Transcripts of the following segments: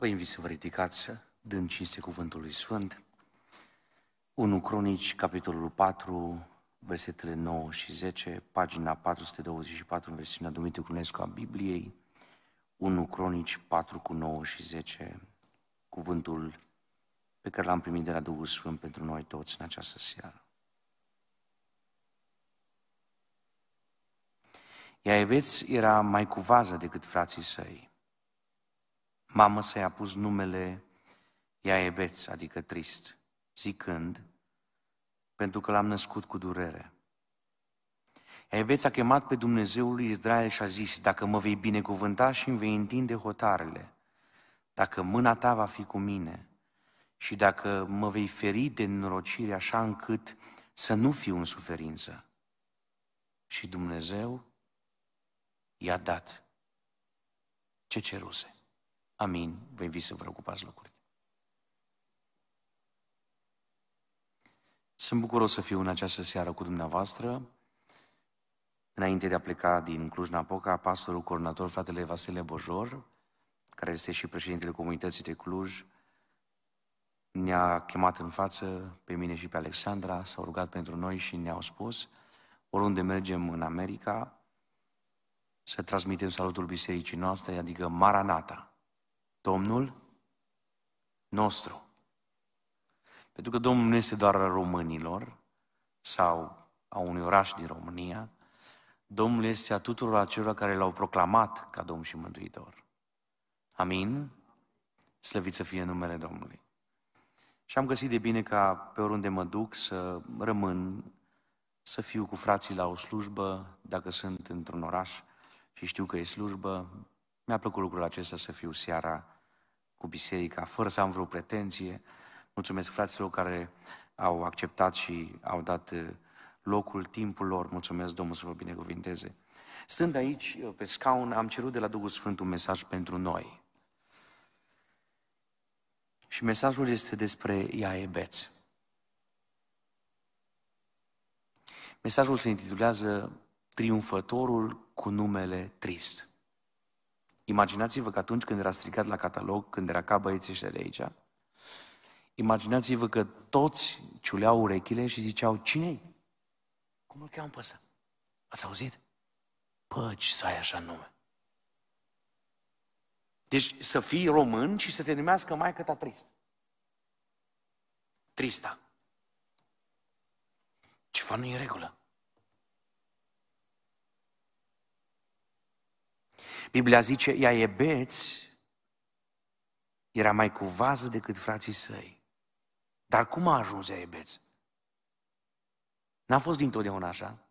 Vă invit să vă ridicați, dând cinste cuvântului Sfânt. 1 Cronici, capitolul 4, versetele 9 și 10, pagina 424 în versiunea Dumitru Cunescu a Bibliei, 1 Cronici 4 cu 9 și 10, cuvântul pe care l-am primit de la Duhul Sfânt pentru noi toți în această seară. Iaeveț era mai cu vază decât frații săi. Mamă să-i a pus numele Iaebeț, adică trist, zicând, pentru că l-am născut cu durere. Ebeț a chemat pe Dumnezeul lui Israel și a zis, dacă mă vei binecuvânta și îmi vei întinde hotarele, dacă mâna ta va fi cu mine și dacă mă vei feri de norocire așa încât să nu fiu în suferință. Și Dumnezeu i-a dat ce ceruse. Amin. Vă invit să vă ocupați locuri. Sunt bucuros să fiu în această seară cu dumneavoastră. Înainte de a pleca din Cluj-Napoca, pastorul coordonator fratele Vasile Bojor, care este și președintele comunității de Cluj, ne-a chemat în față pe mine și pe Alexandra, s-au rugat pentru noi și ne-au spus, oriunde mergem în America, să transmitem salutul bisericii noastre, adică Maranata. Domnul nostru. Pentru că Domnul nu este doar a românilor sau a unui oraș din România, Domnul este a tuturor acelor care l-au proclamat ca Domn și Mântuitor. Amin? Slăvit să fie numele Domnului. Și am găsit de bine ca pe oriunde mă duc să rămân, să fiu cu frații la o slujbă, dacă sunt într-un oraș și știu că e slujbă, mi-a plăcut lucrul acesta să fiu seara cu biserica, fără să am vreo pretenție. Mulțumesc fraților care au acceptat și au dat uh, locul, timpul lor. Mulțumesc Domnul să vă binecuvinteze. Stând aici, pe scaun, am cerut de la Duhul Sfânt un mesaj pentru noi. Și mesajul este despre Iaebeț. Mesajul se intitulează Triumfătorul cu numele trist. Imaginați-vă că atunci când era stricat la catalog, când era ca băieții ăștia de aici, imaginați-vă că toți ciuleau urechile și ziceau, cine-i? Cum îl cheamă pe ăsta? Ați auzit? Păci să ai așa nume. Deci să fii român și să te numească mai ta trist. Trista. Ceva nu e regulă. Biblia zice, ea e beț, era mai cu vază decât frații săi. Dar cum a ajuns ea beț? N-a fost dintotdeauna așa.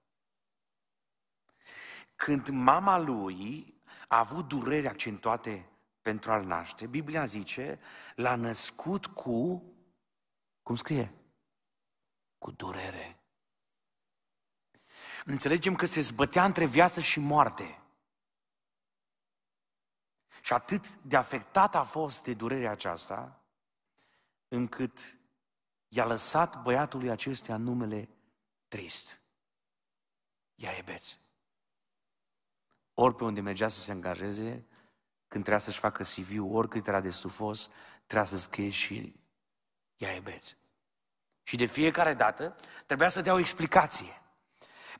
Când mama lui a avut dureri accentuate pentru a-l naște, Biblia zice, l-a născut cu, cum scrie? Cu durere. Înțelegem că se zbătea între viață și moarte. Și atât de afectat a fost de durerea aceasta, încât i-a lăsat băiatului acestea numele trist. Ia ebeț. Ori pe unde mergea să se angajeze, când trebuia să-și facă CV-ul, oricât era de stufos, trebuia să scrie și ia ebeț. Și de fiecare dată trebuia să dea o explicație.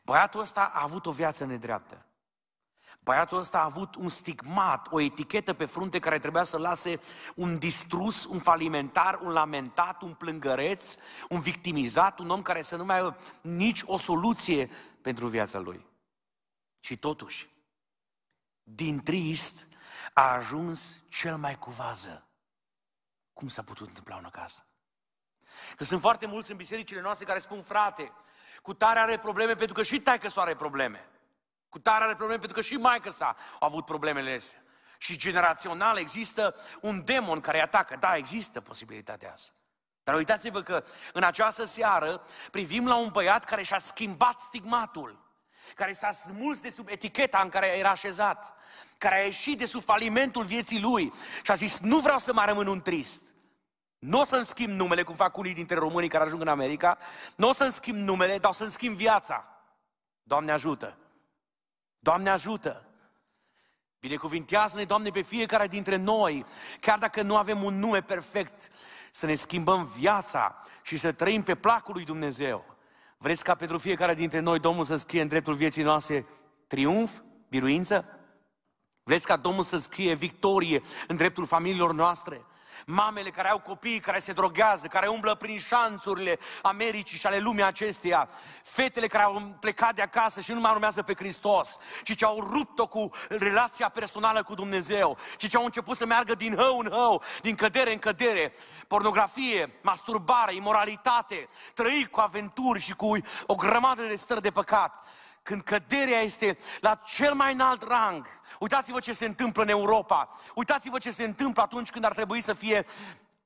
Băiatul ăsta a avut o viață nedreaptă. Băiatul ăsta a avut un stigmat, o etichetă pe frunte care trebuia să lase un distrus, un falimentar, un lamentat, un plângăreț, un victimizat, un om care să nu mai aibă nici o soluție pentru viața lui. Și totuși, din trist a ajuns cel mai cuvază. Cum s-a putut întâmpla una casă? Că sunt foarte mulți în bisericile noastre care spun, frate, cu tare are probleme pentru că și taică are probleme. Cu tare are probleme pentru că și maica sa a avut problemele astea. Și generațional există un demon care atacă. Da, există posibilitatea asta. Dar uitați-vă că în această seară privim la un băiat care și-a schimbat stigmatul, care s-a smuls de sub eticheta în care era așezat, care a ieșit de sub falimentul vieții lui și a zis, nu vreau să mai rămân un trist. Nu o să-mi schimb numele, cum fac unii dintre românii care ajung în America, nu o să-mi schimb numele, dar o să-mi schimb viața. Doamne ajută! Doamne ajută! Binecuvintează-ne, Doamne, pe fiecare dintre noi, chiar dacă nu avem un nume perfect, să ne schimbăm viața și să trăim pe placul lui Dumnezeu. Vreți ca pentru fiecare dintre noi Domnul să scrie în dreptul vieții noastre triumf, biruință? Vreți ca Domnul să scrie victorie în dreptul familiilor noastre? mamele care au copii, care se drogează, care umblă prin șanțurile Americii și ale lumii acesteia, fetele care au plecat de acasă și nu mai urmează pe Hristos, ci ce au rupt-o cu relația personală cu Dumnezeu, ci ce au început să meargă din hău în hău, din cădere în cădere, pornografie, masturbare, imoralitate, trăi cu aventuri și cu o grămadă de stări de păcat. Când căderea este la cel mai înalt rang, Uitați-vă ce se întâmplă în Europa. Uitați-vă ce se întâmplă atunci când ar trebui să fie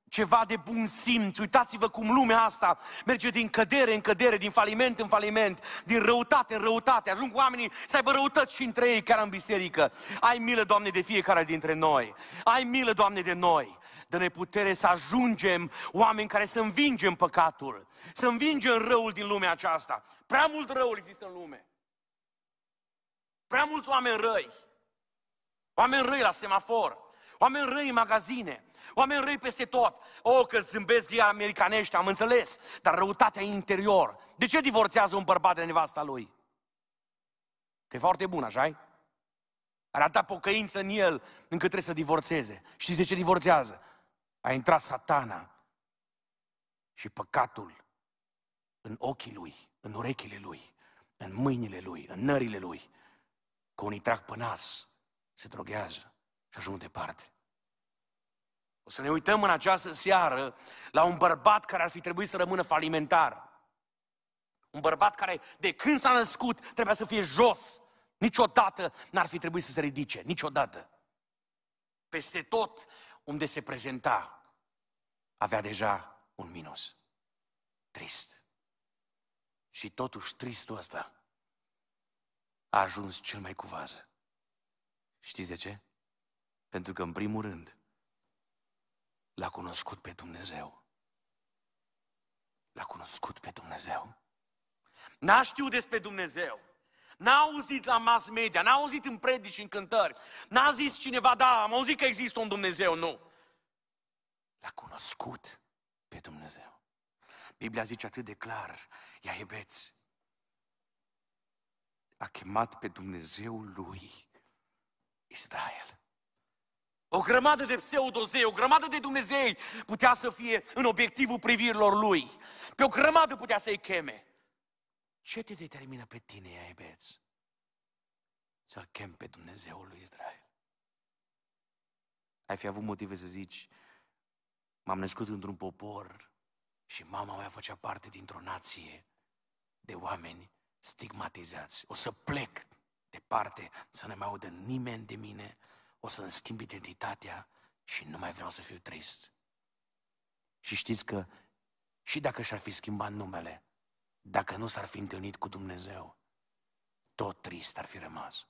ceva de bun simț. Uitați-vă cum lumea asta merge din cădere în cădere, din faliment în faliment, din răutate în răutate. Ajung oamenii să aibă răutăți și între ei, chiar în biserică. Ai milă, Doamne, de fiecare dintre noi. Ai milă, Doamne, de noi. Dă-ne putere să ajungem oameni care să învingem păcatul, să învingem răul din lumea aceasta. Prea mult răul există în lume. Prea mulți oameni răi. Oameni răi la semafor, oameni răi în magazine, oameni răi peste tot. O, oh, că zâmbesc ei americanești, am înțeles, dar răutatea interior. De ce divorțează un bărbat de nevasta lui? Că e foarte bun, așa -i? Are atâta pocăință în el încât trebuie să divorțeze. Știți de ce divorțează? A intrat satana și păcatul în ochii lui, în urechile lui, în mâinile lui, în nările lui, că unii trag pe nas, se droghează și ajung departe. O să ne uităm în această seară la un bărbat care ar fi trebuit să rămână falimentar. Un bărbat care de când s-a născut trebuia să fie jos. Niciodată n-ar fi trebuit să se ridice, niciodată. Peste tot unde se prezenta, avea deja un minus. Trist. Și totuși tristul ăsta a ajuns cel mai cuvază. Știți de ce? Pentru că, în primul rând, l-a cunoscut pe Dumnezeu. L-a cunoscut pe Dumnezeu. N-a știut despre Dumnezeu. N-a auzit la mass media, n-a auzit în predici, și în cântări. N-a zis cineva, da, am auzit că există un Dumnezeu, nu. L-a cunoscut pe Dumnezeu. Biblia zice atât de clar, ia iubeți, a chemat pe Dumnezeul lui Israel. O grămadă de pseudozei, o grămadă de Dumnezei putea să fie în obiectivul privirilor lui. Pe o grămadă putea să-i cheme. Ce te determină pe tine, Iaibeț? Să-L chem pe Dumnezeul lui Israel. Ai fi avut motive să zici, m-am născut într-un popor și mama mea făcea parte dintr-o nație de oameni stigmatizați. O să plec departe, să nu mai audă nimeni de mine, o să-mi schimb identitatea și nu mai vreau să fiu trist. Și știți că și dacă și-ar fi schimbat numele, dacă nu s-ar fi întâlnit cu Dumnezeu, tot trist ar fi rămas.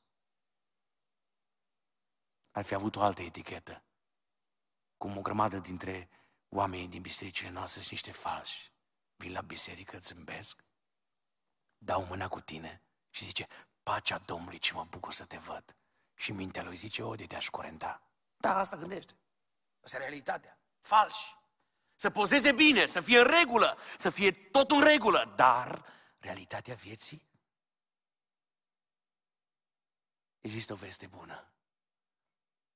Ar fi avut o altă etichetă, cum o grămadă dintre oamenii din bisericile noastre sunt niște falși. Vin la biserică, zâmbesc, dau mâna cu tine și zice, pacea Domnului, ce mă bucur să te văd. Și mintea lui zice, o, de te-aș curenta. Da, asta gândește. Asta e realitatea. Falși. Să pozeze bine, să fie în regulă, să fie tot în regulă, dar realitatea vieții? Există o veste bună.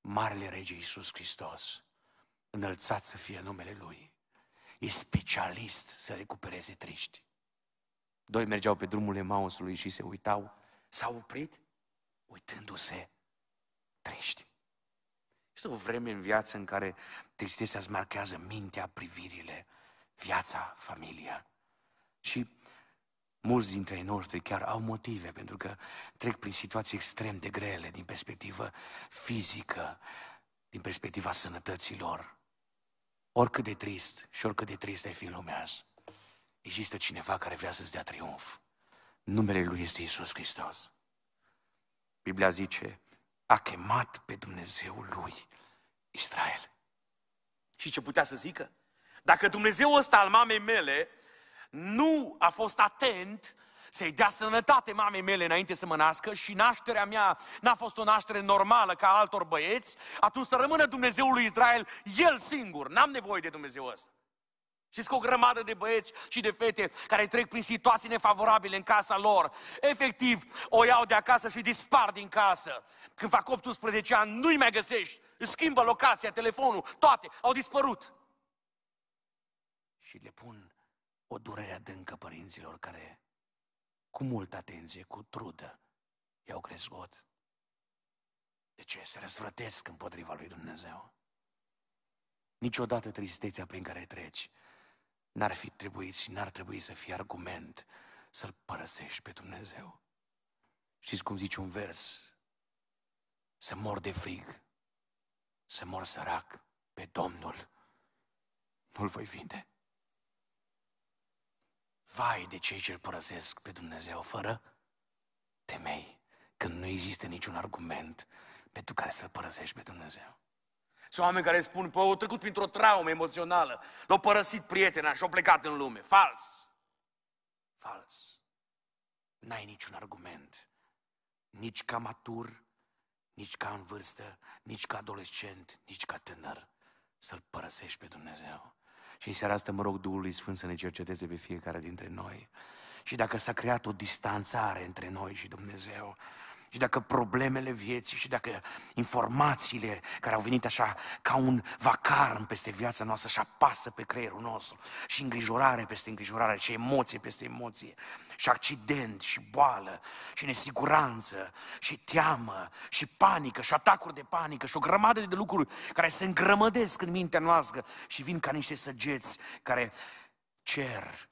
Marele Rege Iisus Hristos, înălțat să fie numele Lui, e specialist să recupereze triști. Doi mergeau pe drumul Emausului și se uitau s-a oprit uitându-se trești. Este o vreme în viață în care tristețea îți marchează mintea, privirile, viața, familia. Și mulți dintre ei noștri chiar au motive, pentru că trec prin situații extrem de grele din perspectivă fizică, din perspectiva sănătății lor. Oricât de trist și oricât de trist ai fi în lumea azi, există cineva care vrea să-ți dea triumf. Numele Lui este Isus Hristos. Biblia zice, a chemat pe Dumnezeu Lui Israel. Și ce putea să zică? Dacă Dumnezeu ăsta al mamei mele nu a fost atent să-i dea sănătate mamei mele înainte să mă nască și nașterea mea n-a fost o naștere normală ca altor băieți, atunci să rămână Dumnezeul lui Israel el singur. N-am nevoie de Dumnezeu ăsta. Știți că o grămadă de băieți și de fete care trec prin situații nefavorabile în casa lor, efectiv o iau de acasă și dispar din casă. Când fac 18 ani, nu-i mai găsești, îți schimbă locația, telefonul, toate, au dispărut. Și le pun o durere adâncă părinților care, cu multă atenție, cu trudă, i-au crescut. De ce? Se răzvrătesc împotriva lui Dumnezeu. Niciodată tristețea prin care treci N-ar fi trebuit și n-ar trebui să fie argument să-L părăsești pe Dumnezeu. Știți cum zice un vers? Să mor de frig, să mor sărac pe Domnul, nu-L voi vinde. Vai de cei ce l părăsesc pe Dumnezeu fără temei, când nu există niciun argument pentru care să-L părăsești pe Dumnezeu. Sunt oameni care spun, păi, au trecut printr-o traumă emoțională, l-au părăsit prietena și au plecat în lume. Fals! Fals! N-ai niciun argument, nici ca matur, nici ca în vârstă, nici ca adolescent, nici ca tânăr, să-L părăsești pe Dumnezeu. Și în seara asta mă rog Duhului Sfânt să ne cerceteze pe fiecare dintre noi. Și dacă s-a creat o distanțare între noi și Dumnezeu, și dacă problemele vieții și dacă informațiile care au venit așa ca un vacarm peste viața noastră și apasă pe creierul nostru și îngrijorare peste îngrijorare și emoție peste emoție și accident și boală și nesiguranță și teamă și panică și atacuri de panică și o grămadă de lucruri care se îngrămădesc în mintea noastră și vin ca niște săgeți care cer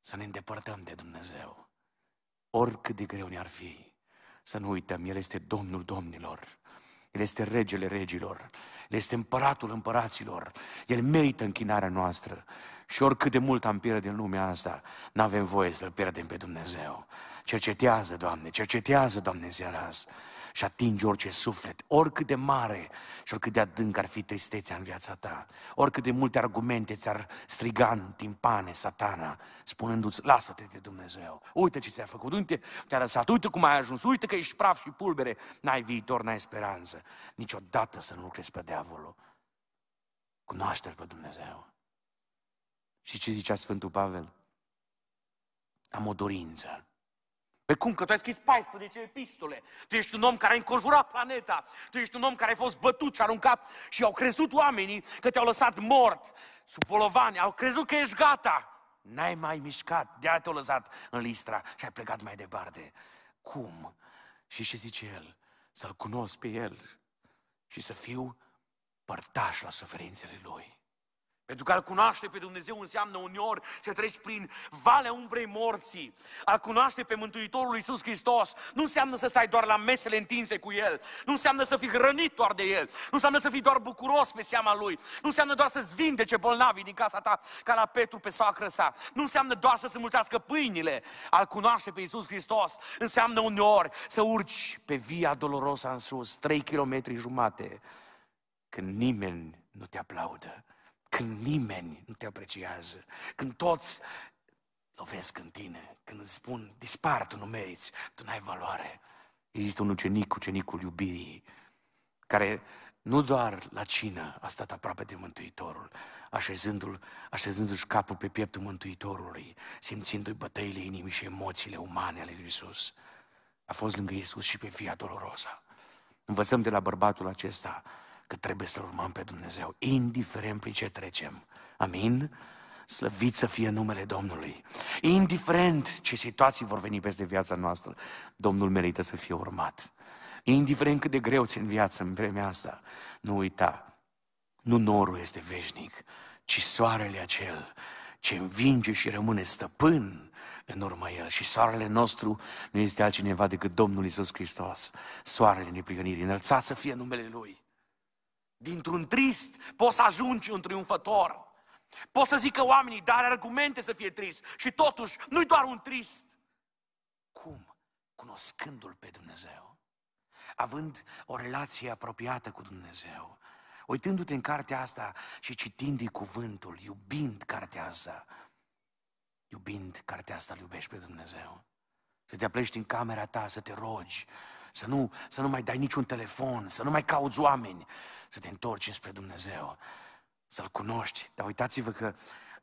să ne îndepărtăm de Dumnezeu oricât de greu ne-ar fi să nu uităm, El este Domnul Domnilor. El este regele regilor. El este împăratul împăraților. El merită închinarea noastră. Și oricât de mult am pierdut din lumea asta, nu avem voie să-L pierdem pe Dumnezeu. Cercetează, Doamne, cercetează, Doamne, ziaraz și atingi orice suflet, oricât de mare și oricât de adânc ar fi tristețea în viața ta, oricât de multe argumente ți-ar striga în timpane satana, spunându-ți, lasă-te de Dumnezeu, uite ce ți-a făcut, uite, te-a lăsat, uite cum ai ajuns, uite că ești praf și pulbere, n-ai viitor, n-ai speranță. Niciodată să nu lucrezi pe diavolul. cunoaște pe Dumnezeu. Și ce zicea Sfântul Pavel? Am o dorință Păi cum? Că tu ai scris 14 epistole. Tu ești un om care a înconjurat planeta. Tu ești un om care a fost bătut și aruncat și au crezut oamenii că te-au lăsat mort sub bolovani. Au crezut că ești gata. N-ai mai mișcat, de-aia te-au lăsat în listra și ai plecat mai departe. Cum? Și ce zice el? Să-l cunosc pe el și să fiu părtaș la suferințele lui. Pentru că a cunoaște pe Dumnezeu înseamnă uneori să treci prin valea umbrei morții. A cunoaște pe Mântuitorul Iisus Hristos nu înseamnă să stai doar la mesele întinse cu El. Nu înseamnă să fii hrănit doar de El. Nu înseamnă să fii doar bucuros pe seama Lui. Nu înseamnă doar să-ți vindece bolnavii din casa ta ca la Petru pe soacră sa. Nu înseamnă doar să-ți mulțească pâinile. A cunoaște pe Iisus Hristos înseamnă uneori să urci pe via dolorosă în sus, 3 km jumate, când nimeni nu te aplaudă când nimeni nu te apreciază, când toți lovesc în tine, când îți spun, dispar, tu nu meriți, tu n-ai valoare. Există un ucenic, ucenicul iubirii, care nu doar la cină a stat aproape de Mântuitorul, așezându-l, așezându-și capul pe pieptul Mântuitorului, simțindu-i bătăile inimii și emoțiile umane ale lui Isus. A fost lângă Isus și pe Fia Dolorosa. Învățăm de la bărbatul acesta că trebuie să urmăm pe Dumnezeu, indiferent prin ce trecem. Amin? Slăvit să fie numele Domnului. Indiferent ce situații vor veni peste viața noastră, Domnul merită să fie urmat. Indiferent cât de greu ți în viață în vremea asta, nu uita, nu norul este veșnic, ci soarele acel ce învinge și rămâne stăpân în urma el. Și soarele nostru nu este altcineva decât Domnul Isus Hristos, soarele neprihănirii. Înălțați să fie numele Lui. Dintr-un trist poți să ajungi un triumfător. Poți să zică oamenii, dar argumente să fie trist. Și totuși, nu-i doar un trist. Cum? Cunoscându-L pe Dumnezeu. Având o relație apropiată cu Dumnezeu. Uitându-te în cartea asta și citind i cuvântul, iubind cartea asta. Iubind cartea asta, iubești pe Dumnezeu. Să te aplești în camera ta, să te rogi, să nu, să nu mai dai niciun telefon, să nu mai cauți oameni, să te întorci spre Dumnezeu, să-L cunoști. Dar uitați-vă că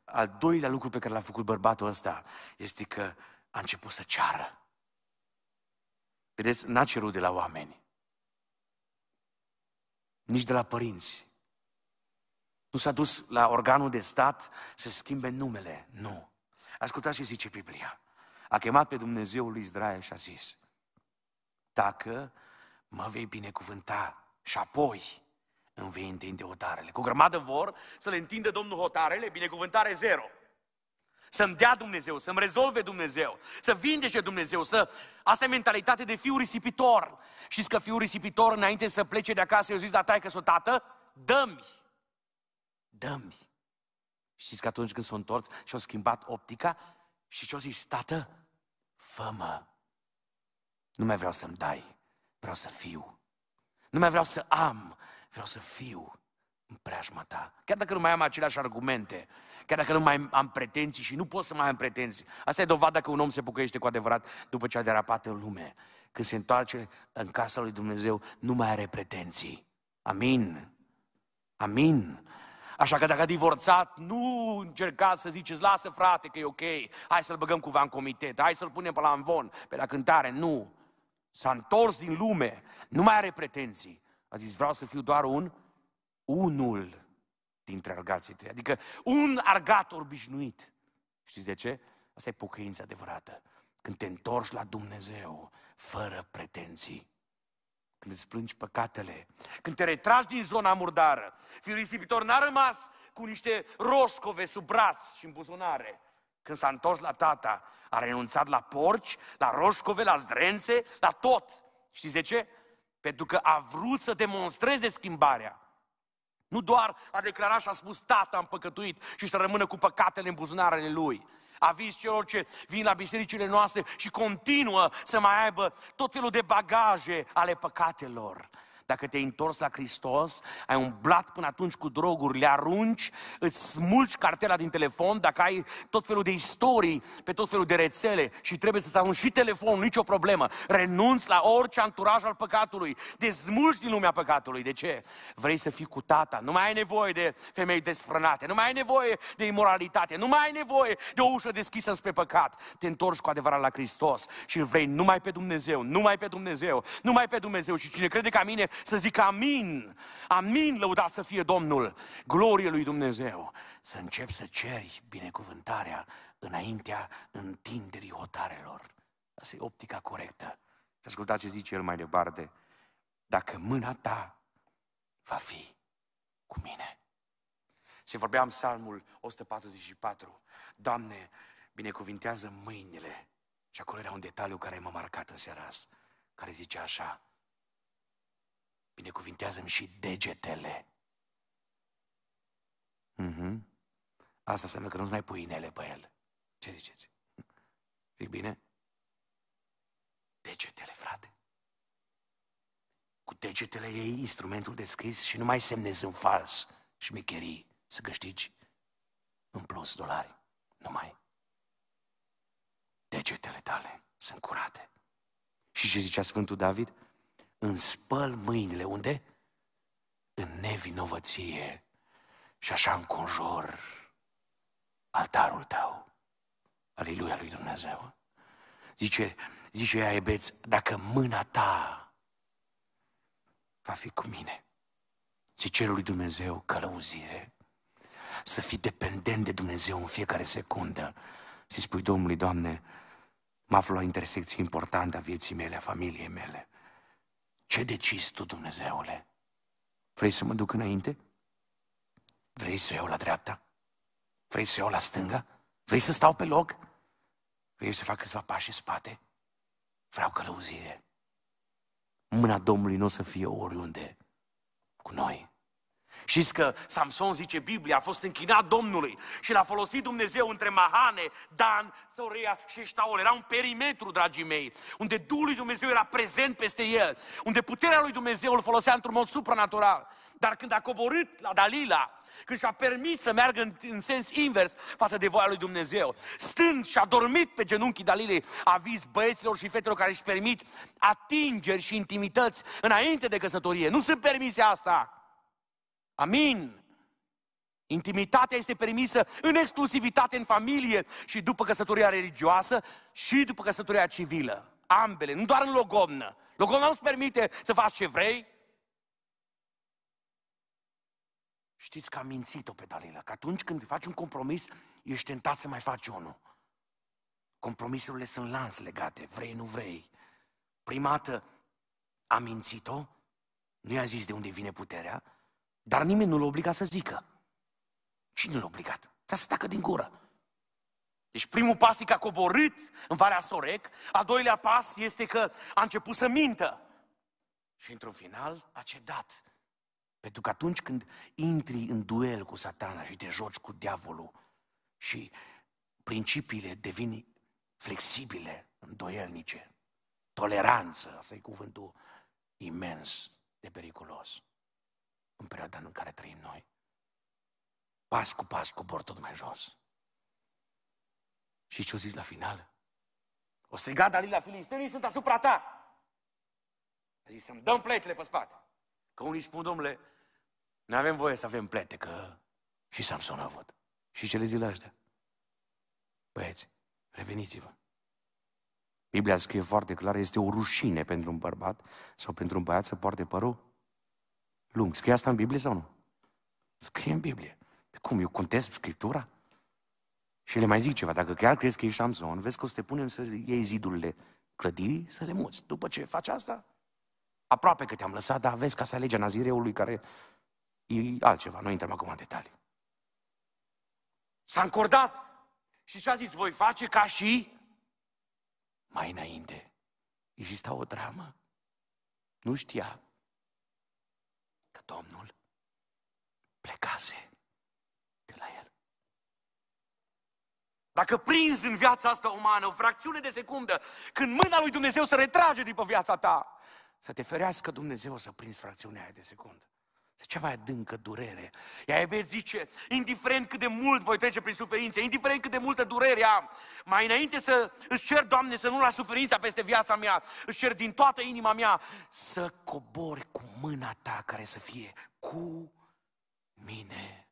al doilea lucru pe care l-a făcut bărbatul ăsta este că a început să ceară. Vedeți, n-a cerut de la oameni, nici de la părinți, nu s-a dus la organul de stat să schimbe numele, nu. Ascultați ce zice Biblia. A chemat pe Dumnezeul lui Israel și a zis, dacă mă vei binecuvânta și apoi îmi vei întinde hotarele. Cu grămadă vor să le întindă Domnul hotarele, binecuvântare zero. Să-mi dea Dumnezeu, să-mi rezolve Dumnezeu, să vindece Dumnezeu, să... Asta e mentalitate de fiu risipitor. Știți că fiul risipitor, înainte să plece de acasă, eu zis la da, taică s-o tată, dă-mi, dă-mi. Știți că atunci când s o întors și o schimbat optica și ce o zis, tată, fă-mă nu mai vreau să-mi dai, vreau să fiu. Nu mai vreau să am, vreau să fiu în preajma ta. Chiar dacă nu mai am aceleași argumente, chiar dacă nu mai am pretenții și nu pot să mai am pretenții. Asta e dovada că un om se pocăiește cu adevărat după ce a derapat în lume. Când se întoarce în casa lui Dumnezeu, nu mai are pretenții. Amin. Amin. Așa că dacă divorțat, nu încerca să ziceți, lasă frate că e ok, hai să-l băgăm cuva în comitet, hai să-l punem pe la învon, pe la cântare, nu. S-a întors din lume, nu mai are pretenții. A zis, vreau să fiu doar un, unul dintre argații tăi. Adică un argat obișnuit. Știți de ce? Asta e pocăința adevărată. Când te întorci la Dumnezeu, fără pretenții. Când îți plângi păcatele, când te retragi din zona murdară, fiul risipitor n-a rămas cu niște roșcove sub braț și în buzunare, când s-a întors la tata, a renunțat la porci, la roșcove, la zdrențe, la tot. Știți de ce? Pentru că a vrut să demonstreze schimbarea. Nu doar a declarat și a spus, tata am păcătuit și să rămână cu păcatele în buzunarele lui. vis celor ce vin la bisericile noastre și continuă să mai aibă tot felul de bagaje ale păcatelor. Dacă te-ai întors la Hristos, ai umblat până atunci cu droguri, le arunci, îți smulgi cartela din telefon, dacă ai tot felul de istorii pe tot felul de rețele și trebuie să-ți arunci și telefonul, nicio problemă. Renunți la orice anturaj al păcatului, te smulgi din lumea păcatului. De ce? Vrei să fii cu tata, nu mai ai nevoie de femei desfrânate, nu mai ai nevoie de imoralitate, nu mai ai nevoie de o ușă deschisă spre păcat. Te întorci cu adevărat la Hristos și îl vrei numai pe Dumnezeu, numai pe Dumnezeu, numai pe Dumnezeu. Și cine crede ca mine să zic amin, amin, lăudat să fie Domnul, glorie lui Dumnezeu, să încep să ceri binecuvântarea înaintea întinderii hotarelor. Asta e optica corectă. Și ascultați ce zice el mai departe. Dacă mâna ta va fi cu mine. Se vorbea în psalmul 144. Doamne, binecuvintează mâinile. Și acolo era un detaliu care m-a marcat în seara asta, care zice așa, binecuvintează-mi și degetele. Mm-hmm. Asta înseamnă că nu-ți mai pui inele pe el. Ce ziceți? Zic bine? Degetele, frate. Cu degetele ei instrumentul deschis și nu mai semnezi în fals șmecherii să câștigi în plus dolari. Nu mai. Degetele tale sunt curate. Și ce zicea Sfântul David? îmi spăl mâinile. Unde? În nevinovăție. Și așa înconjor altarul tău. Aleluia lui Dumnezeu. Zice, zice ea Ebeț, dacă mâna ta va fi cu mine, zice lui Dumnezeu călăuzire, să fii dependent de Dumnezeu în fiecare secundă. Să spui Domnului, Doamne, mă aflu la intersecție importantă a vieții mele, a familiei mele. Ce decizi tu, Dumnezeule? Vrei să mă duc înainte? Vrei să iau la dreapta? Vrei să iau la stânga? Vrei să stau pe loc? Vrei să fac câțiva pași în spate? Vreau călăuzire. Mâna Domnului nu o să fie oriunde cu noi. Știți că Samson, zice Biblia, a fost închinat Domnului și l-a folosit Dumnezeu între Mahane, Dan, Sorea și Eștaol. Era un perimetru, dragii mei, unde Duhul lui Dumnezeu era prezent peste el, unde puterea lui Dumnezeu îl folosea într-un mod supranatural. Dar când a coborât la Dalila, când și-a permis să meargă în, în sens invers față de voia lui Dumnezeu. Stând și-a dormit pe genunchii Dalilei, a vis băieților și fetelor care își permit atingeri și intimități înainte de căsătorie. Nu se permise asta. Amin! Intimitatea este permisă în exclusivitate în familie și după căsătoria religioasă și după căsătoria civilă. Ambele, nu doar în logodnă. Logodnă nu-ți permite să faci ce vrei. Știți că am mințit-o pe Dalila, că atunci când faci un compromis, ești tentat să mai faci unul. Compromisurile sunt lans legate, vrei, nu vrei. Primată, am mințit-o, nu i-a zis de unde vine puterea, dar nimeni nu l-a obligat să zică. Cine l-a obligat? Trebuie să tacă din gură. Deci primul pas e că a coborât în Valea Sorec, a doilea pas este că a început să mintă. Și într-un final a cedat. Pentru că atunci când intri în duel cu satana și te joci cu diavolul și principiile devin flexibile, îndoielnice, toleranță, asta e cuvântul imens de periculos în perioada în care trăim noi. Pas cu pas cobor tot mai jos. Și ce-o zis la final? O striga Dalila filistenii sunt asupra ta. A zis să-mi dăm pletele pe spate. Că unii spun, domnule, nu avem voie să avem plete, că și Samson a avut. Și cele zile astea. Băieți, reveniți-vă. Biblia scrie foarte clar, este o rușine pentru un bărbat sau pentru un băiat să poarte părul lung. Scrie asta în Biblie sau nu? Scrie în Biblie. De cum? Eu contest Scriptura? Și le mai zic ceva. Dacă chiar crezi că ești Samson, vezi că o să te punem să iei zidurile clădirii, să le muți. După ce faci asta, aproape că te-am lăsat, dar vezi să alege nazireului care e altceva. Nu intrăm acum în detalii. S-a încordat. Și ce a zis? Voi face ca și mai înainte. Exista o dramă. Nu știa Domnul plecase de la el. Dacă prinzi în viața asta umană o fracțiune de secundă, când mâna lui Dumnezeu se retrage după viața ta, să te ferească Dumnezeu să prinzi fracțiunea aia de secundă cea mai adâncă durere. Ea Ebed zice, indiferent cât de mult voi trece prin suferințe, indiferent cât de multă durere am, mai înainte să îți cer, Doamne, să nu la suferința peste viața mea, îți cer din toată inima mea să cobori cu mâna ta care să fie cu mine.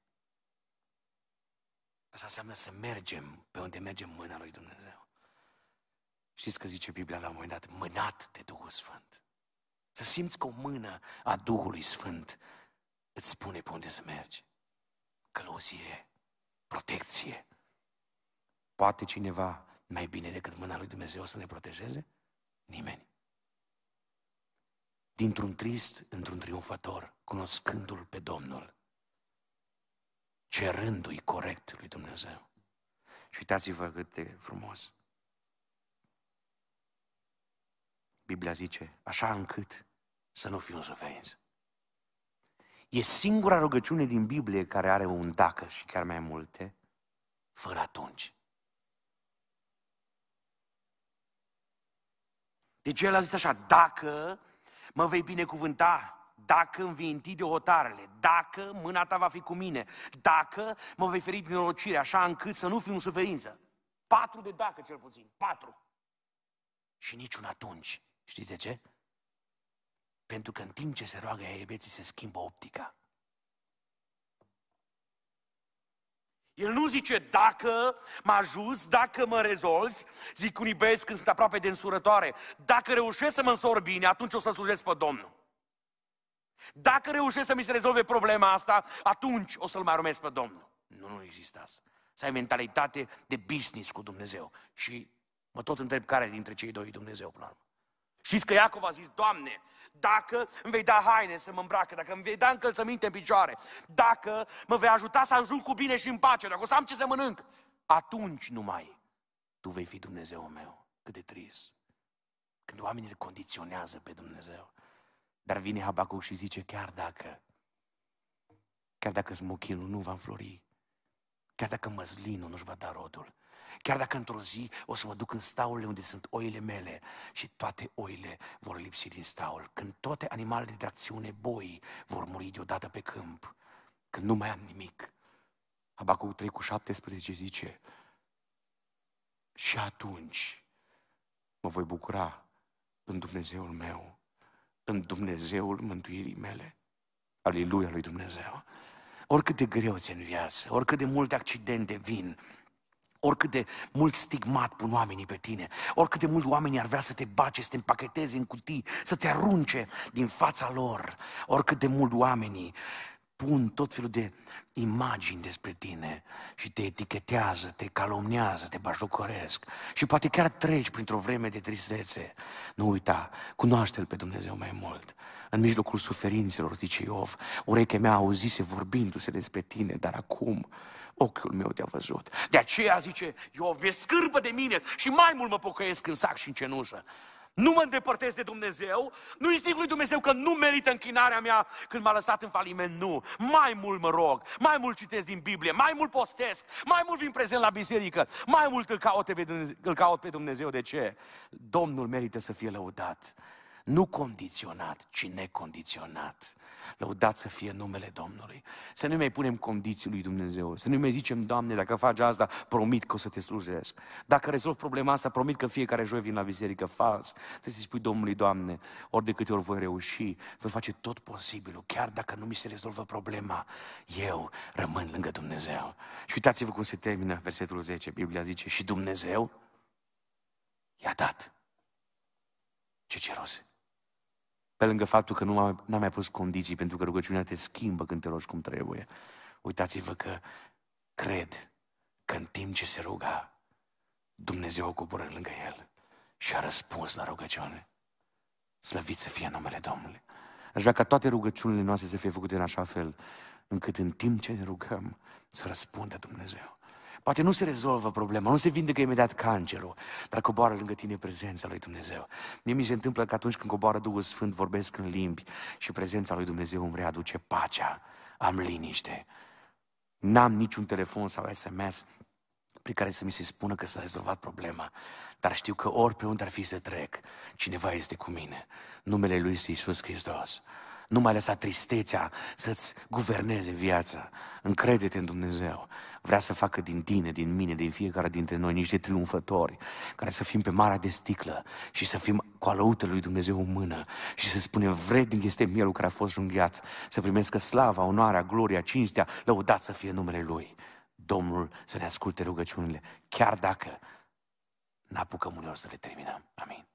Asta înseamnă să mergem pe unde merge mâna lui Dumnezeu. Știți că zice Biblia la un moment dat, mânat de Duhul Sfânt. Să simți că o mână a Duhului Sfânt îți spune pe unde să mergi. Călăuzire, protecție. Poate cineva mai bine decât mâna lui Dumnezeu să ne protejeze? Nimeni. Dintr-un trist, într-un triumfător, cunoscându-L pe Domnul, cerându-i corect lui Dumnezeu. Și uitați-vă cât de frumos. Biblia zice, așa încât să nu fiu suferință. E singura rugăciune din Biblie care are un dacă și chiar mai multe, fără atunci. Deci el a zis așa, dacă mă vei binecuvânta, dacă îmi vei întinde hotarele, dacă mâna ta va fi cu mine, dacă mă vei feri din norocire, așa încât să nu fiu în suferință. Patru de dacă, cel puțin, patru. Și niciun atunci. Știți de ce? Pentru că în timp ce se roagă ea vieții se schimbă optica. El nu zice dacă mă ajuți, dacă mă rezolvi, zic unii băieți când sunt aproape de însurătoare, dacă reușesc să mă însor bine, atunci o să slujesc pe Domnul. Dacă reușesc să mi se rezolve problema asta, atunci o să-L mai urmez pe Domnul. Nu, nu există asta. Să ai mentalitate de business cu Dumnezeu. Și mă tot întreb care dintre cei doi Dumnezeu, până la urmă. Știți că Iacov a zis, Doamne, dacă îmi vei da haine să mă îmbracă, dacă îmi vei da încălțăminte în picioare, dacă mă vei ajuta să ajung cu bine și în pace, dacă o să am ce să mănânc, atunci numai tu vei fi Dumnezeu meu. Cât de trist. Când oamenii îl condiționează pe Dumnezeu. Dar vine Habacuc și zice, chiar dacă, chiar dacă smochinul nu va înflori, chiar dacă măslinul nu-și va da rodul, Chiar dacă într-o zi o să mă duc în staulele unde sunt oile mele și toate oile vor lipsi din staul, când toate animalele de acțiune, boi, vor muri deodată pe câmp, când nu mai am nimic. abacul 3 cu 17 zice, și atunci mă voi bucura în Dumnezeul meu, în Dumnezeul mântuirii mele. Aleluia lui Dumnezeu! Oricât de greu ți în viață, oricât de multe accidente vin, Oricât de mult stigmat pun oamenii pe tine, oricât de mult oamenii ar vrea să te bace, să te împacheteze în cutii, să te arunce din fața lor, oricât de mult oamenii pun tot felul de imagini despre tine și te etichetează, te calomniază, te bajocoresc și poate chiar treci printr-o vreme de tristețe. Nu uita, cunoaște-L pe Dumnezeu mai mult. În mijlocul suferințelor, zice Iov, urechea mea auzise vorbindu-se despre tine, dar acum ochiul meu te-a văzut. De aceea zice Iov, e scârbă de mine și mai mult mă pocăiesc în sac și în cenușă. Nu mă îndepărtez de Dumnezeu, nu-i zic lui Dumnezeu că nu merită închinarea mea când m-a lăsat în faliment, nu. Mai mult mă rog, mai mult citesc din Biblie, mai mult postesc, mai mult vin prezent la biserică, mai mult îl caut pe Dumnezeu. Îl caut pe Dumnezeu. De ce? Domnul merită să fie lăudat. Nu condiționat, ci necondiționat. Lăudat să fie numele Domnului. Să nu mai punem condiții lui Dumnezeu. Să nu mai zicem, Doamne, dacă faci asta, promit că o să te slujesc. Dacă rezolv problema asta, promit că fiecare joi vin la biserică. Fals. Trebuie să-i spui Domnului, Doamne, ori de câte ori voi reuși, voi face tot posibilul, chiar dacă nu mi se rezolvă problema. Eu rămân lângă Dumnezeu. Și uitați-vă cum se termină versetul 10. Biblia zice, și Dumnezeu i-a dat ce ceruse. Pe lângă faptul că nu am, n-am mai pus condiții, pentru că rugăciunea te schimbă când te rogi cum trebuie. Uitați-vă că cred că în timp ce se ruga, Dumnezeu a coborât lângă el și a răspuns la rugăciune. Slăvit să fie numele Domnului. Aș vrea ca toate rugăciunile noastre să fie făcute în așa fel, încât în timp ce ne rugăm să răspundă Dumnezeu. Poate nu se rezolvă problema, nu se vindecă imediat cancerul, dar coboară lângă tine prezența lui Dumnezeu. Mie mi se întâmplă că atunci când coboară Duhul Sfânt, vorbesc în limbi și prezența lui Dumnezeu îmi readuce pacea, am liniște. N-am niciun telefon sau SMS prin care să mi se spună că s-a rezolvat problema, dar știu că ori pe unde ar fi să trec, cineva este cu mine. Numele Lui este Iisus Hristos. Nu mai lăsa tristețea să-ți guverneze viața. Încrede-te în Dumnezeu. Vrea să facă din tine, din mine, din fiecare dintre noi niște triumfători, care să fim pe marea de sticlă și să fim cu alăută lui Dumnezeu în mână și să spunem vrednic este mielul care a fost junghiat, să primească slava, onoarea, gloria, cinstea, lăudat să fie numele Lui. Domnul să ne asculte rugăciunile, chiar dacă n-apucăm uneori să le terminăm. Amin.